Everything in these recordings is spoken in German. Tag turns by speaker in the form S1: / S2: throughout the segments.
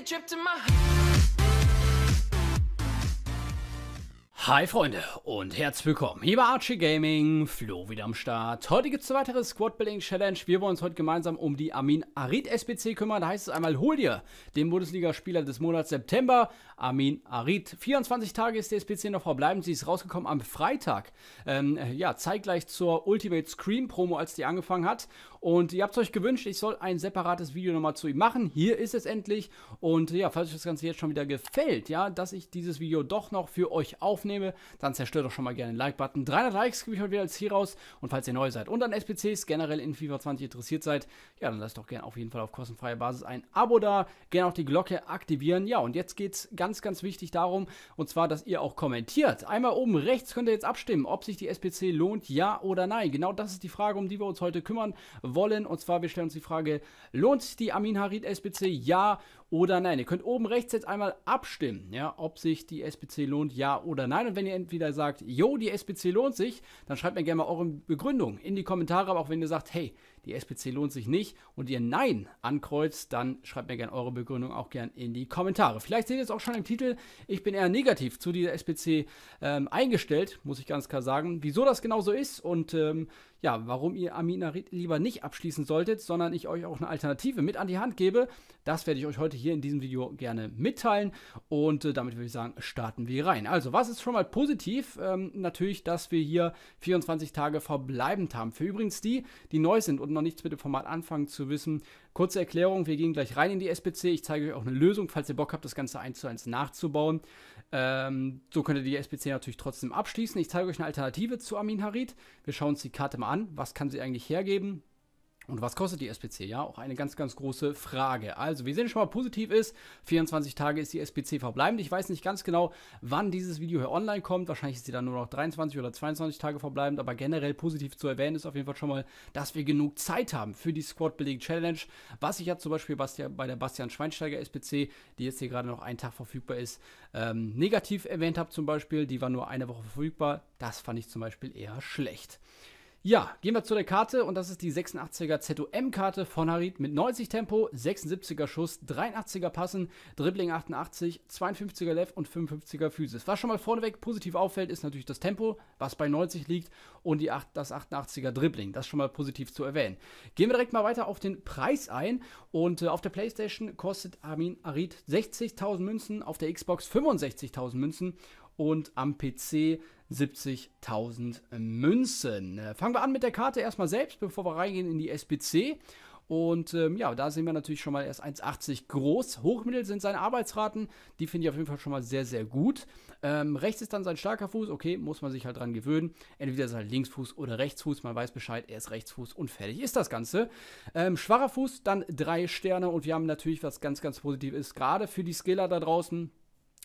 S1: a trip to my Hi Freunde und herzlich willkommen. Hier bei Archie Gaming, Flo wieder am Start. Heute gibt es eine weitere Squad Building Challenge. Wir wollen uns heute gemeinsam um die Amin Arid SPC kümmern. Da heißt es einmal, hol dir den Bundesligaspieler des Monats September, Amin Arid. 24 Tage ist die SPC noch verbleibend. Sie ist rausgekommen am Freitag. Ähm, ja, zeitgleich zur Ultimate Scream Promo, als die angefangen hat. Und ihr habt es euch gewünscht, ich soll ein separates Video nochmal zu ihm machen. Hier ist es endlich. Und ja, falls euch das Ganze jetzt schon wieder gefällt, ja, dass ich dieses Video doch noch für euch aufnehme, nehme, dann zerstört doch schon mal gerne den Like-Button. 300 Likes gebe ich heute wieder als Ziel raus. Und falls ihr neu seid und an SPCs generell in FIFA 20 interessiert seid, ja, dann lasst doch gerne auf jeden Fall auf kostenfreier Basis ein Abo da. Gerne auch die Glocke aktivieren. Ja, und jetzt geht es ganz, ganz wichtig darum, und zwar, dass ihr auch kommentiert. Einmal oben rechts könnt ihr jetzt abstimmen, ob sich die SPC lohnt, ja oder nein. Genau das ist die Frage, um die wir uns heute kümmern wollen. Und zwar, wir stellen uns die Frage, lohnt sich die Amin Harid SPC, ja oder nein. Ihr könnt oben rechts jetzt einmal abstimmen, ja, ob sich die SBC lohnt, ja oder nein. Und wenn ihr entweder sagt, jo, die SBC lohnt sich, dann schreibt mir gerne mal eure Begründung in die Kommentare, aber auch wenn ihr sagt, hey, die SPC lohnt sich nicht und ihr Nein ankreuzt, dann schreibt mir gerne eure Begründung auch gerne in die Kommentare. Vielleicht seht ihr es auch schon im Titel, ich bin eher negativ zu dieser SPC ähm, eingestellt, muss ich ganz klar sagen. Wieso das genau so ist und ähm, ja, warum ihr Amina lieber nicht abschließen solltet, sondern ich euch auch eine Alternative mit an die Hand gebe, das werde ich euch heute hier in diesem Video gerne mitteilen und äh, damit würde ich sagen, starten wir rein. Also, was ist schon mal positiv? Ähm, natürlich, dass wir hier 24 Tage verbleibend haben. Für übrigens die, die neu sind und und noch nichts mit dem Format anfangen zu wissen, kurze Erklärung, wir gehen gleich rein in die SPC. Ich zeige euch auch eine Lösung, falls ihr Bock habt, das Ganze eins zu eins nachzubauen. Ähm, so könnt ihr die SPC natürlich trotzdem abschließen. Ich zeige euch eine Alternative zu Amin Harid. Wir schauen uns die Karte mal an. Was kann sie eigentlich hergeben? Und was kostet die SPC? Ja, auch eine ganz, ganz große Frage. Also, wir sehen schon mal positiv ist. 24 Tage ist die SPC verbleibend. Ich weiß nicht ganz genau, wann dieses Video hier online kommt. Wahrscheinlich ist sie dann nur noch 23 oder 22 Tage verbleibend. Aber generell positiv zu erwähnen ist auf jeden Fall schon mal, dass wir genug Zeit haben für die Squad Building Challenge. Was ich ja zum Beispiel bei der Bastian Schweinsteiger SPC, die jetzt hier gerade noch einen Tag verfügbar ist, ähm, negativ erwähnt habe zum Beispiel. Die war nur eine Woche verfügbar. Das fand ich zum Beispiel eher schlecht. Ja, gehen wir zu der Karte und das ist die 86er ZOM-Karte von Harit mit 90 Tempo, 76er Schuss, 83er Passen, Dribbling 88, 52er Left und 55er Physis. Was schon mal vorneweg positiv auffällt, ist natürlich das Tempo, was bei 90 liegt und die 8, das 88er Dribbling. Das schon mal positiv zu erwähnen. Gehen wir direkt mal weiter auf den Preis ein und äh, auf der Playstation kostet Armin Harit 60.000 Münzen, auf der Xbox 65.000 Münzen und am PC 70.000 Münzen. Äh, fangen wir an mit der Karte erstmal selbst, bevor wir reingehen in die SPC. Und ähm, ja, da sehen wir natürlich schon mal erst 1,80 groß. Hochmittel sind seine Arbeitsraten. Die finde ich auf jeden Fall schon mal sehr, sehr gut. Ähm, rechts ist dann sein starker Fuß. Okay, muss man sich halt dran gewöhnen. Entweder sein Linksfuß oder Rechtsfuß. Man weiß Bescheid, er ist Rechtsfuß und fertig ist das Ganze. Ähm, schwacher Fuß, dann drei Sterne. Und wir haben natürlich was ganz, ganz positiv ist, gerade für die Skiller da draußen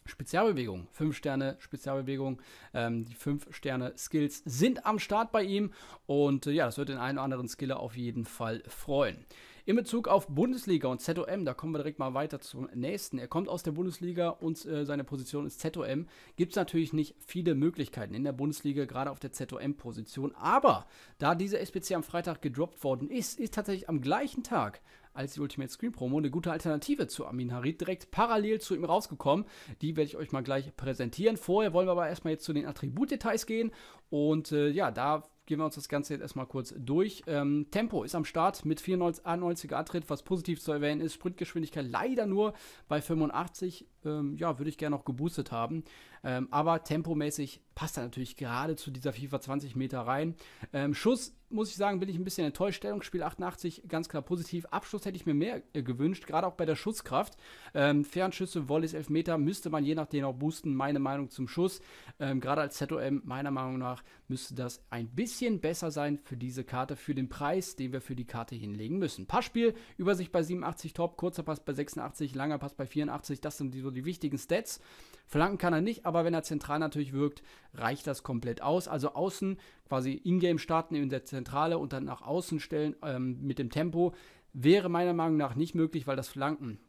S1: Spezialbewegung, 5 Sterne Spezialbewegung, ähm, die 5 Sterne Skills sind am Start bei ihm und äh, ja, das wird den einen oder anderen Skiller auf jeden Fall freuen. In Bezug auf Bundesliga und ZOM, da kommen wir direkt mal weiter zum nächsten. Er kommt aus der Bundesliga und äh, seine Position ist ZOM. Gibt es natürlich nicht viele Möglichkeiten in der Bundesliga, gerade auf der ZOM-Position. Aber da diese SPC am Freitag gedroppt worden ist, ist tatsächlich am gleichen Tag als die Ultimate Screen Promo eine gute Alternative zu Amin Harid direkt parallel zu ihm rausgekommen. Die werde ich euch mal gleich präsentieren. Vorher wollen wir aber erstmal jetzt zu den Attributdetails gehen und äh, ja, da gehen wir uns das Ganze jetzt erstmal kurz durch. Ähm, Tempo ist am Start mit 94 er Antritt, was positiv zu erwähnen ist. Sprintgeschwindigkeit leider nur bei 85 ähm, ja, würde ich gerne noch geboostet haben. Ähm, aber tempomäßig passt er natürlich gerade zu dieser FIFA 20 Meter rein. Ähm, Schuss, muss ich sagen, bin ich ein bisschen enttäuscht. Stellungsspiel 88, ganz klar positiv. Abschluss hätte ich mir mehr äh, gewünscht, gerade auch bei der Schusskraft. Ähm, Fernschüsse, Volleys, Elfmeter müsste man je nachdem auch boosten. Meine Meinung zum Schuss. Ähm, gerade als ZOM, meiner Meinung nach, müsste das ein bisschen besser sein für diese Karte, für den Preis, den wir für die Karte hinlegen müssen. Passspiel, Übersicht bei 87 top, kurzer Pass bei 86, langer Pass bei 84. Das sind die so die wichtigen Stats. Flanken kann er nicht, aber wenn er zentral natürlich wirkt, reicht das komplett aus. Also außen quasi ingame starten in der Zentrale und dann nach außen stellen ähm, mit dem Tempo wäre meiner Meinung nach nicht möglich, weil das Flanken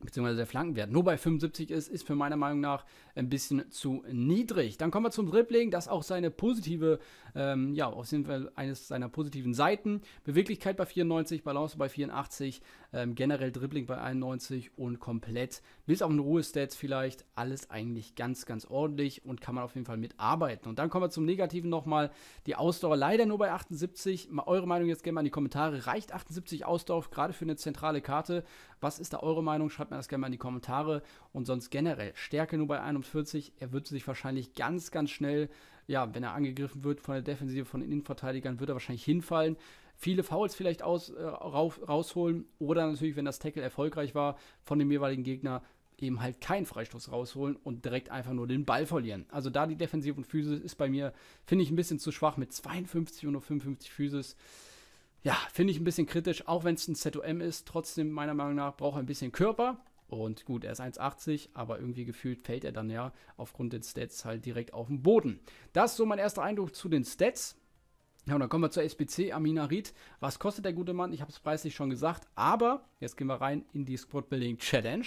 S1: beziehungsweise der Flankenwert nur bei 75 ist, ist für meiner Meinung nach ein bisschen zu niedrig. Dann kommen wir zum Dribbling, das auch seine positive, ähm, ja, auf jeden Fall eines seiner positiven Seiten. Beweglichkeit bei 94, Balance bei 84, ähm, generell Dribbling bei 91 und komplett, bis auf den Ruhestats vielleicht, alles eigentlich ganz, ganz ordentlich und kann man auf jeden Fall mitarbeiten. Und dann kommen wir zum Negativen nochmal, die Ausdauer leider nur bei 78. Eure Meinung jetzt gerne mal in die Kommentare. Reicht 78 Ausdauer gerade für eine zentrale Karte? Was ist da eure Meinung? Schreibt Schreibt mir das gerne mal in die Kommentare. Und sonst generell, Stärke nur bei 41. Er wird sich wahrscheinlich ganz, ganz schnell, ja, wenn er angegriffen wird von der Defensive, von den Innenverteidigern, wird er wahrscheinlich hinfallen. Viele Fouls vielleicht aus, äh, rausholen. Oder natürlich, wenn das Tackle erfolgreich war, von dem jeweiligen Gegner eben halt keinen Freistoß rausholen und direkt einfach nur den Ball verlieren. Also da die Defensive und Physis ist bei mir, finde ich, ein bisschen zu schwach mit 52 und nur 55 Physis ja, finde ich ein bisschen kritisch, auch wenn es ein ZOM ist. Trotzdem, meiner Meinung nach, braucht er ein bisschen Körper. Und gut, er ist 1,80, aber irgendwie gefühlt fällt er dann ja aufgrund den Stats halt direkt auf den Boden. Das ist so mein erster Eindruck zu den Stats. Ja, und dann kommen wir zur SPC Aminarit. Was kostet der gute Mann? Ich habe es preislich schon gesagt, aber jetzt gehen wir rein in die Squad Building Challenge.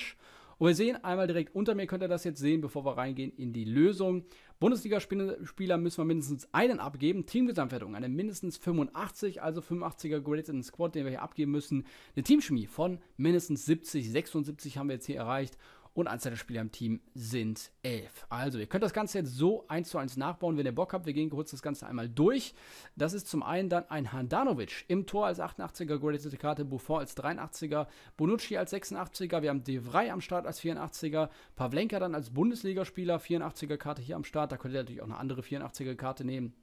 S1: Und wir sehen einmal direkt unter mir, könnt ihr das jetzt sehen, bevor wir reingehen in die Lösung. Bundesligaspieler müssen wir mindestens einen abgeben. Teamgesamtwertung, eine mindestens 85, also 85er Grades in den Squad, den wir hier abgeben müssen. Eine Teamchemie von mindestens 70, 76 haben wir jetzt hier erreicht und Anzahl der Spieler im Team sind 11. Also ihr könnt das Ganze jetzt so eins zu eins nachbauen, wenn ihr Bock habt. Wir gehen kurz das Ganze einmal durch. Das ist zum einen dann ein Handanovic im Tor als 88er, geratete Karte, Buffon als 83er, Bonucci als 86er, wir haben De Vrij am Start als 84er, Pavlenka dann als Bundesligaspieler, 84er Karte hier am Start. Da könnt ihr natürlich auch eine andere 84er Karte nehmen.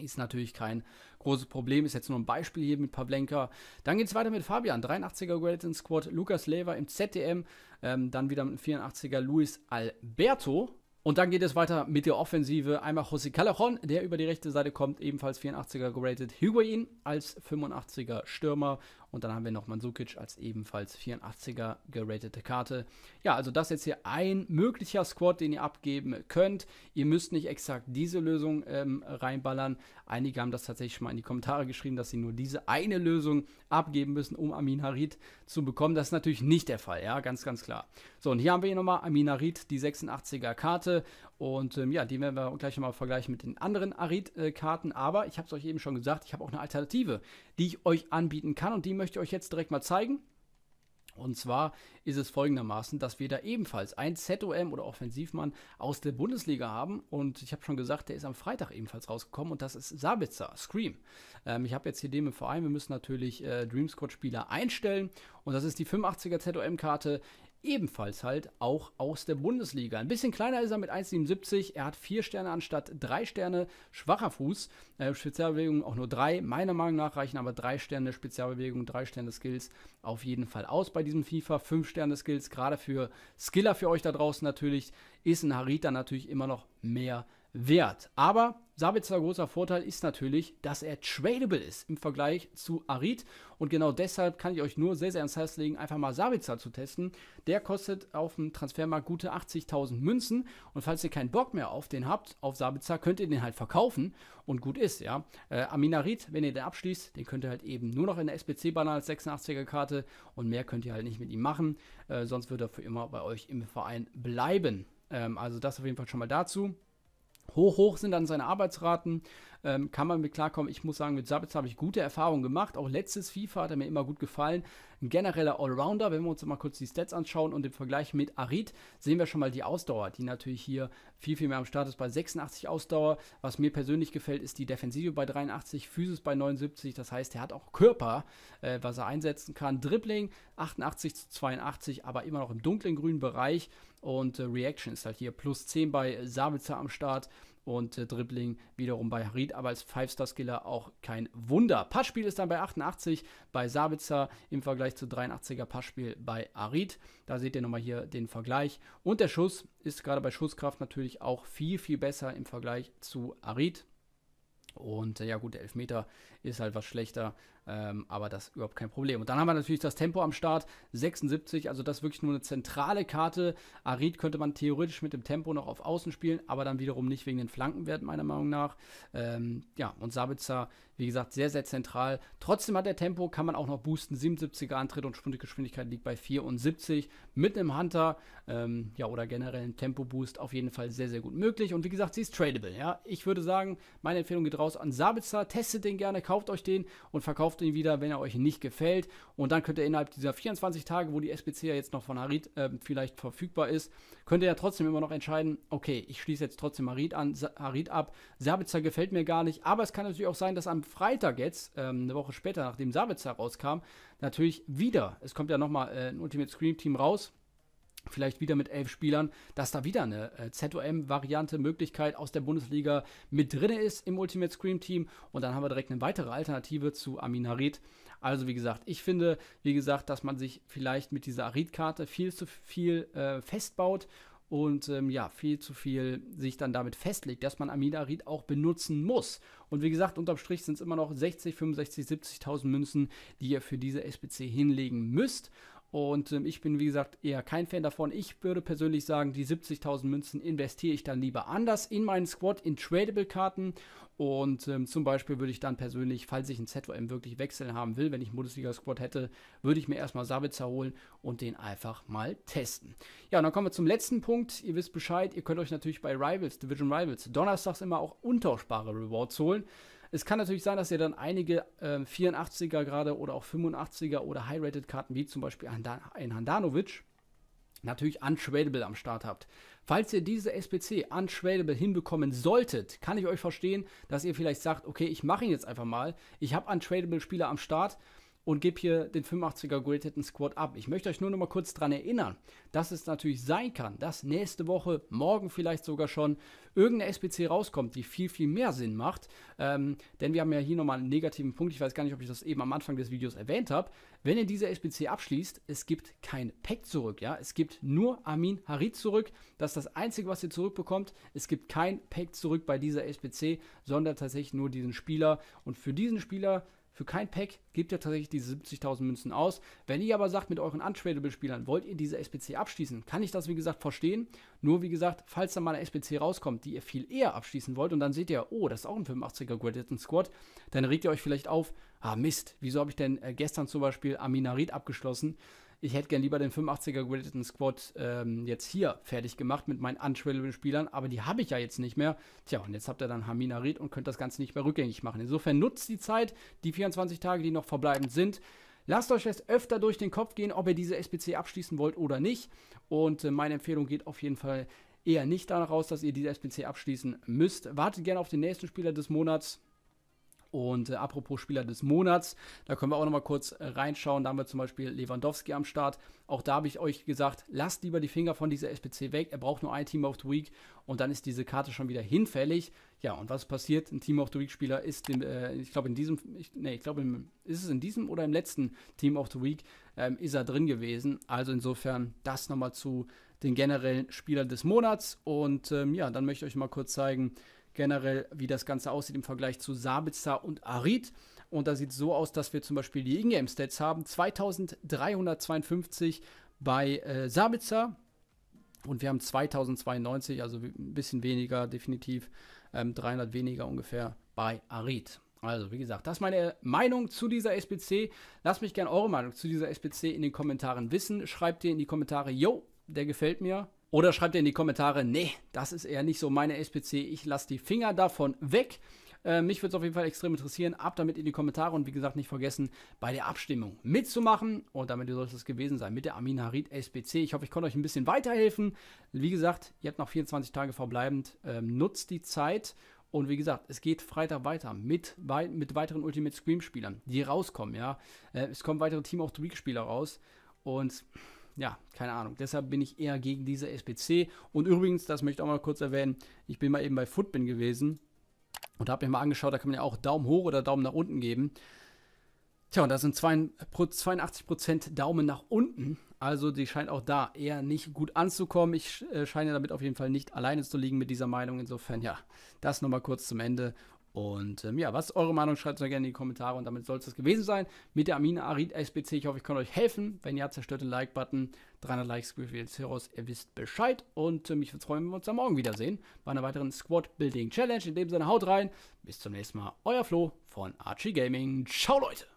S1: Ist natürlich kein großes Problem, ist jetzt nur ein Beispiel hier mit Pavlenka. Dann geht es weiter mit Fabian, 83er Great Squad, Lukas Lever im ZDM, ähm, dann wieder mit 84er Luis Alberto. Und dann geht es weiter mit der Offensive. Einmal José Callejon, der über die rechte Seite kommt, ebenfalls 84er gerated. Higuain als 85er Stürmer und dann haben wir noch Mansukic als ebenfalls 84er geratete Karte. Ja, also das ist jetzt hier ein möglicher Squad, den ihr abgeben könnt. Ihr müsst nicht exakt diese Lösung ähm, reinballern. Einige haben das tatsächlich schon mal in die Kommentare geschrieben, dass sie nur diese eine Lösung abgeben müssen, um Amin Harit zu bekommen. Das ist natürlich nicht der Fall, ja, ganz, ganz klar. So, und hier haben wir hier nochmal Amin Harit, die 86er Karte. Und ähm, ja, die werden wir gleich nochmal vergleichen mit den anderen Arid-Karten. Aber ich habe es euch eben schon gesagt, ich habe auch eine Alternative, die ich euch anbieten kann. Und die möchte ich euch jetzt direkt mal zeigen. Und zwar ist es folgendermaßen, dass wir da ebenfalls einen ZOM oder Offensivmann aus der Bundesliga haben. Und ich habe schon gesagt, der ist am Freitag ebenfalls rausgekommen und das ist Sabitzer, Scream. Ähm, ich habe jetzt hier den im Verein, wir müssen natürlich äh, Dream Squad-Spieler einstellen. Und das ist die 85er ZOM-Karte ebenfalls halt auch aus der Bundesliga. Ein bisschen kleiner ist er mit 1,77. Er hat vier Sterne anstatt drei Sterne. Schwacher Fuß. Äh, Spezialbewegungen auch nur drei. Meiner Meinung nach reichen aber drei Sterne Spezialbewegungen, drei Sterne Skills auf jeden Fall aus bei diesem FIFA. Fünf Sterne Skills, gerade für Skiller für euch da draußen natürlich, ist ein Harita natürlich immer noch mehr wert. Aber Sabitzer großer Vorteil ist natürlich, dass er tradable ist im Vergleich zu Arid. Und genau deshalb kann ich euch nur sehr, sehr ans Herz legen, einfach mal Sabitzer zu testen. Der kostet auf dem Transfermarkt gute 80.000 Münzen. Und falls ihr keinen Bock mehr auf den habt, auf Sabitzer, könnt ihr den halt verkaufen und gut ist, ja. Äh, Aminarid, wenn ihr den abschließt, den könnt ihr halt eben nur noch in der SPC-Banner als 86er-Karte und mehr könnt ihr halt nicht mit ihm machen. Äh, sonst wird er für immer bei euch im Verein bleiben. Ähm, also das auf jeden Fall schon mal dazu. Hoch, hoch sind dann seine Arbeitsraten ähm, kann man mit klarkommen. Ich muss sagen, mit Sabitz habe ich gute Erfahrungen gemacht. Auch letztes FIFA hat er mir immer gut gefallen. Ein genereller Allrounder, wenn wir uns mal kurz die Stats anschauen und im Vergleich mit Arid, sehen wir schon mal die Ausdauer, die natürlich hier viel, viel mehr am Start ist. Bei 86 Ausdauer, was mir persönlich gefällt, ist die Defensive bei 83, Physis bei 79. Das heißt, er hat auch Körper, äh, was er einsetzen kann. Dribbling 88 zu 82, aber immer noch im dunklen grünen Bereich. Und äh, Reaction ist halt hier plus 10 bei Sabitzer am Start und äh, Dribbling wiederum bei Harid, aber als Five-Star-Skiller auch kein Wunder. Passspiel ist dann bei 88 bei Sabitzer im Vergleich zu 83er Passspiel bei Harid. Da seht ihr nochmal hier den Vergleich. Und der Schuss ist gerade bei Schusskraft natürlich auch viel, viel besser im Vergleich zu Harid. Und äh, ja gut, der Elfmeter ist halt was schlechter, ähm, aber das ist überhaupt kein Problem. Und dann haben wir natürlich das Tempo am Start, 76, also das ist wirklich nur eine zentrale Karte. Arid könnte man theoretisch mit dem Tempo noch auf Außen spielen, aber dann wiederum nicht wegen den Flankenwerten meiner Meinung nach. Ähm, ja, und Sabitzer wie gesagt, sehr, sehr zentral. Trotzdem hat er Tempo, kann man auch noch boosten. 77er Antritt und Sprintgeschwindigkeit liegt bei 74. Mit einem Hunter ähm, ja, oder generellen Tempo-Boost auf jeden Fall sehr, sehr gut möglich. Und wie gesagt, sie ist tradable. Ja? Ich würde sagen, meine Empfehlung geht raus an Sabitzer. Testet den gerne, kauft euch den und verkauft ihn wieder, wenn er euch nicht gefällt. Und dann könnt ihr innerhalb dieser 24 Tage, wo die SBC ja jetzt noch von Harid äh, vielleicht verfügbar ist, könnt ihr ja trotzdem immer noch entscheiden, okay, ich schließe jetzt trotzdem Harid, an, Harit ab. Sabitzer gefällt mir gar nicht. Aber es kann natürlich auch sein, dass am Freitag jetzt, ähm, eine Woche später, nachdem Sabitzer rauskam, natürlich wieder. Es kommt ja nochmal äh, ein Ultimate Scream Team raus. Vielleicht wieder mit elf Spielern, dass da wieder eine äh, ZOM-Variante, Möglichkeit aus der Bundesliga mit drin ist im Ultimate Scream Team. Und dann haben wir direkt eine weitere Alternative zu Amin Harid. Also, wie gesagt, ich finde, wie gesagt, dass man sich vielleicht mit dieser harid karte viel zu viel äh, festbaut und ähm, ja, viel zu viel sich dann damit festlegt, dass man Aminarit auch benutzen muss. Und wie gesagt, unterm Strich sind es immer noch 60, 65, 70.000 Münzen, die ihr für diese SPC hinlegen müsst. Und ähm, ich bin, wie gesagt, eher kein Fan davon. Ich würde persönlich sagen, die 70.000 Münzen investiere ich dann lieber anders in meinen Squad, in Tradable-Karten. Und ähm, zum Beispiel würde ich dann persönlich, falls ich einen ZOM wirklich wechseln haben will, wenn ich einen Bundesliga-Squad hätte, würde ich mir erstmal Sabitzer holen und den einfach mal testen. Ja, und dann kommen wir zum letzten Punkt. Ihr wisst Bescheid, ihr könnt euch natürlich bei Rivals, Division Rivals, donnerstags immer auch untauschbare Rewards holen. Es kann natürlich sein, dass ihr dann einige äh, 84er gerade oder auch 85er oder High-Rated-Karten, wie zum Beispiel ein Handanovic, natürlich untradable am Start habt. Falls ihr diese SPC untradable hinbekommen solltet, kann ich euch verstehen, dass ihr vielleicht sagt, okay, ich mache ihn jetzt einfach mal. Ich habe untradable Spieler am Start und gebe hier den 85er Graded Squad ab. Ich möchte euch nur noch mal kurz daran erinnern, dass es natürlich sein kann, dass nächste Woche, morgen vielleicht sogar schon, irgendeine SPC rauskommt, die viel, viel mehr Sinn macht. Ähm, denn wir haben ja hier nochmal einen negativen Punkt. Ich weiß gar nicht, ob ich das eben am Anfang des Videos erwähnt habe. Wenn ihr diese SPC abschließt, es gibt kein Pack zurück. ja. Es gibt nur Amin Harid zurück. Das ist das Einzige, was ihr zurückbekommt. Es gibt kein Pack zurück bei dieser SPC, sondern tatsächlich nur diesen Spieler. Und für diesen Spieler für kein Pack gebt ihr tatsächlich diese 70.000 Münzen aus. Wenn ihr aber sagt, mit euren Untradable-Spielern wollt ihr diese SPC abschließen, kann ich das wie gesagt verstehen. Nur wie gesagt, falls dann mal eine SPC rauskommt, die ihr viel eher abschließen wollt und dann seht ihr, oh, das ist auch ein 85er Graded Squad, dann regt ihr euch vielleicht auf, ah Mist, wieso habe ich denn äh, gestern zum Beispiel Aminarit abgeschlossen? ich hätte gern lieber den 85er gradeten Squad ähm, jetzt hier fertig gemacht mit meinen untradable Spielern, aber die habe ich ja jetzt nicht mehr. Tja, und jetzt habt ihr dann Hamina Reed und könnt das Ganze nicht mehr rückgängig machen. Insofern nutzt die Zeit, die 24 Tage, die noch verbleibend sind. Lasst euch jetzt öfter durch den Kopf gehen, ob ihr diese SPC abschließen wollt oder nicht. Und äh, meine Empfehlung geht auf jeden Fall eher nicht daraus, dass ihr diese SPC abschließen müsst. Wartet gerne auf den nächsten Spieler des Monats und äh, apropos Spieler des Monats, da können wir auch nochmal kurz äh, reinschauen. Da haben wir zum Beispiel Lewandowski am Start. Auch da habe ich euch gesagt, lasst lieber die Finger von dieser SPC weg. Er braucht nur ein Team of the Week und dann ist diese Karte schon wieder hinfällig. Ja, und was passiert? Ein Team of the Week-Spieler ist, dem, äh, ich glaube, in diesem, ich, nee, ich glaube, ist es in diesem oder im letzten Team of the Week ähm, ist er drin gewesen. Also insofern das nochmal zu den generellen Spielern des Monats. Und ähm, ja, dann möchte ich euch mal kurz zeigen, generell, wie das Ganze aussieht im Vergleich zu Sabitzer und Arid. Und da sieht es so aus, dass wir zum Beispiel die Ingame-Stats haben. 2352 bei äh, Sabitzer und wir haben 2092, also ein bisschen weniger, definitiv ähm, 300 weniger ungefähr bei Arid. Also, wie gesagt, das ist meine Meinung zu dieser SPC. Lasst mich gerne eure Meinung zu dieser SPC in den Kommentaren wissen. Schreibt ihr in die Kommentare, yo, der gefällt mir oder schreibt ihr in die Kommentare, nee, das ist eher nicht so meine SPC, ich lasse die Finger davon weg. Äh, mich würde es auf jeden Fall extrem interessieren. Ab damit in die Kommentare und wie gesagt, nicht vergessen, bei der Abstimmung mitzumachen. Und damit soll es das gewesen sein mit der Amin Harid SPC. Ich hoffe, ich konnte euch ein bisschen weiterhelfen. Wie gesagt, ihr habt noch 24 Tage verbleibend. Ähm, nutzt die Zeit. Und wie gesagt, es geht Freitag weiter mit, wei mit weiteren Ultimate Scream-Spielern, die rauskommen. Ja, äh, Es kommen weitere Team of the Week-Spieler raus. Und ja, keine Ahnung. Deshalb bin ich eher gegen diese SPC. Und übrigens, das möchte ich auch mal kurz erwähnen, ich bin mal eben bei Footbin gewesen und habe mir mal angeschaut, da kann man ja auch Daumen hoch oder Daumen nach unten geben. Tja, und da sind 82% Daumen nach unten. Also die scheint auch da eher nicht gut anzukommen. Ich äh, scheine damit auf jeden Fall nicht alleine zu liegen mit dieser Meinung. Insofern, ja, das nochmal kurz zum Ende. Und ähm, ja, was ist eure Meinung? Schreibt es mir gerne in die Kommentare. Und damit soll es das gewesen sein mit der Amina Arid SBC. Ich hoffe, ich konnte euch helfen. Wenn ja, zerstört den Like-Button. 300 Likes, Reveals Heroes. Ihr wisst Bescheid. Und ähm, ich würde freuen, wenn wir uns dann morgen wiedersehen bei einer weiteren Squad-Building-Challenge. In dem Sinne, haut rein. Bis zum nächsten Mal. Euer Flo von Archie Gaming. Ciao, Leute.